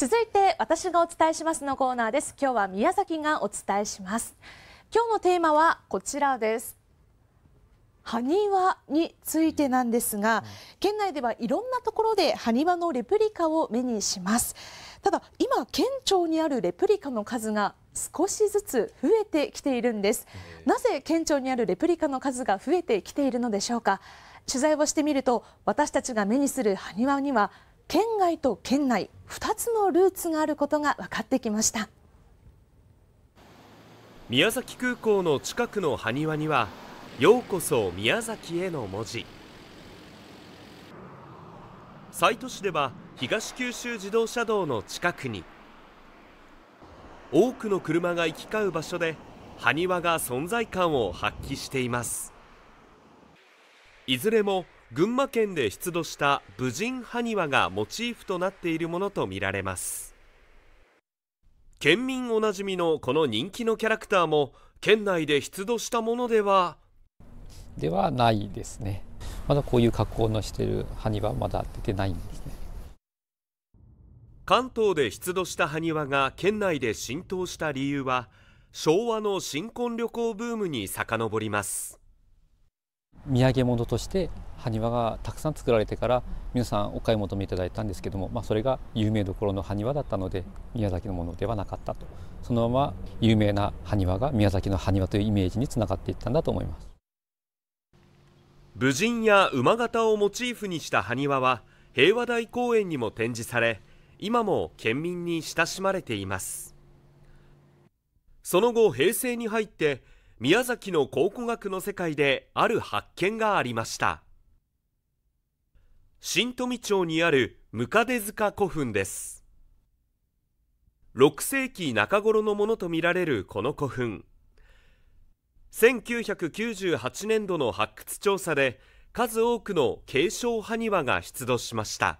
続いて私がお伝えしますのコーナーです今日は宮崎がお伝えします今日のテーマはこちらです埴輪についてなんですが、県内ではいろんなところで埴輪のレプリカを目にしますただ今県庁にあるレプリカの数が少しずつ増えてきているんですなぜ県庁にあるレプリカの数が増えてきているのでしょうか取材をしてみると私たちが目にする埴輪には県外と県内2つのルーツがあることが分かってきました宮崎空港の近くの埴輪には「ようこそ宮崎へ」の文字西都市では東九州自動車道の近くに多くの車が行き交う場所で埴輪が存在感を発揮していますいずれも群馬県で出土した武人埴輪がモチーフとなっているものとみられます県民おなじみのこの人気のキャラクターも県内で出土したものではではないですねまだこういう加工のしてる埴輪まだ出てないんですね関東で出土した埴輪が県内で浸透した理由は昭和の新婚旅行ブームに遡ります土産物として埴輪がたくさん作られてから皆さんお買い求めいただいたんですけども、まあ、それが有名どころの埴輪だったので宮崎のものではなかったとそのまま有名な埴輪が宮崎の埴輪というイメージにつながっていったんだと思います武人や馬型をモチーフにした埴輪は平和大公園にも展示され今も県民に親しまれていますその後平成に入って宮崎の考古学の世界である発見がありました新富町にあるカデ塚古墳です6世紀中頃のものとみられるこの古墳1998年度の発掘調査で数多くの継承埴輪が出土しました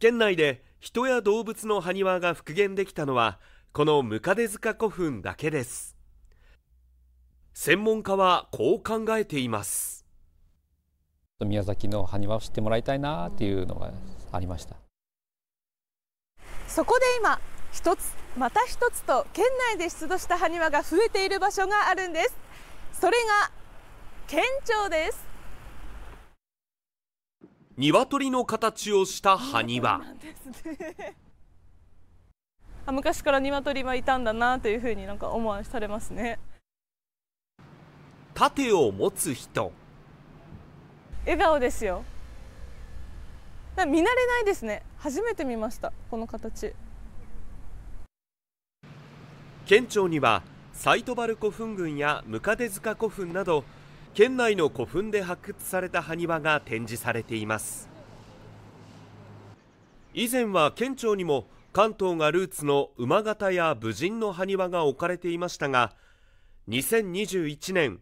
県内で人や動物の埴輪が復元できたのはこのムカデ塚古墳だけです専門家はこう考えています宮崎の埴輪を知ってもらいたいなっていうのがありましたそこで今一つまた一つと県内で出土した埴輪が増えている場所があるんですそれが県庁です鶏の形をした埴輪、ね、昔から鶏はいたんだなというふうになんか思わされますね盾を持つ人笑顔ですよ見慣れないですね初めて見ましたこの形県庁にはサイトバル古墳群やムカデ塚古墳など県内の古墳で発掘された埴輪が展示されています以前は県庁にも関東がルーツの馬形や武人の埴輪が置かれていましたが2021年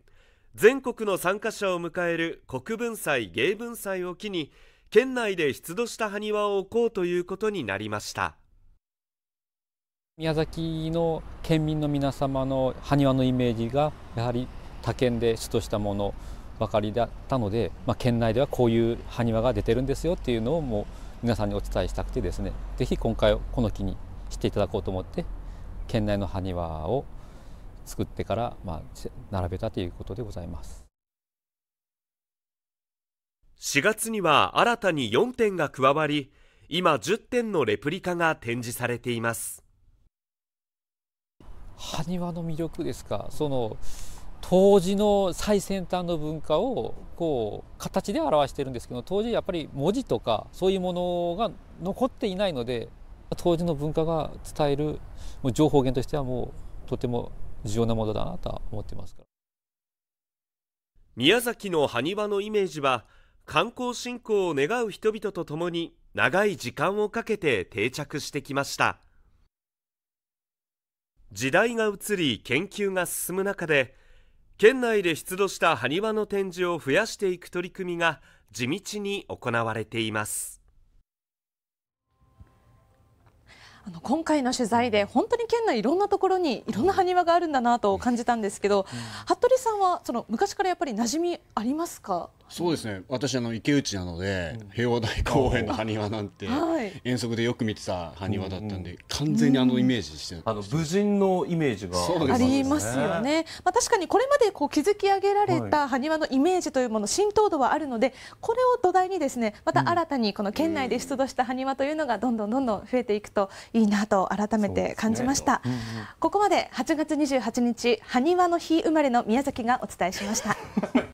全国の参加者を迎える国文祭・芸文祭を機に県内で出土した埴輪を置こうということになりました宮崎の県民の皆様の埴輪のイメージがやはり他県で出土したものばかりだったので、まあ、県内ではこういう埴輪が出てるんですよっていうのをもう皆さんにお伝えしたくてですね是非今回この機にしていただこうと思って県内の埴輪を作ってから、まあ、並べたということでございます4月には新たに4点が加わり今10点のレプリカが展示されています埴輪の魅力ですかその当時の最先端の文化をこう形で表してるんですけど当時やっぱり文字とかそういうものが残っていないので当時の文化が伝えるもう情報源としてはもうとても重要なものだなと思ってますから宮崎の埴輪のイメージは観光振興を願う人々とともに長い時間をかけて定着してきました時代が移り研究が進む中で県内で出土した埴輪の展示を増やしていく取り組みが地道に行われていますあの今回の取材で本当に県内いろんなところにいろんな埴輪があるんだなと感じたんですけど服部さんはその昔からやっぱりなじみありますか？そうですね私あの池内なので、平和大公園の埴輪なんて、遠足でよく見てた埴輪だったんで、完全にあのイメージしてあの武人のイメージがありますよね、まあ、確かにこれまでこう築き上げられた埴輪のイメージというもの浸透度はあるのでこれを土台にですねまた新たにこの県内で出土した埴輪というのがどんどんどんどん増えていくといいなと改めて感じました、ねうんうん、ここまで8月28日埴輪の日生まれの宮崎がお伝えしました。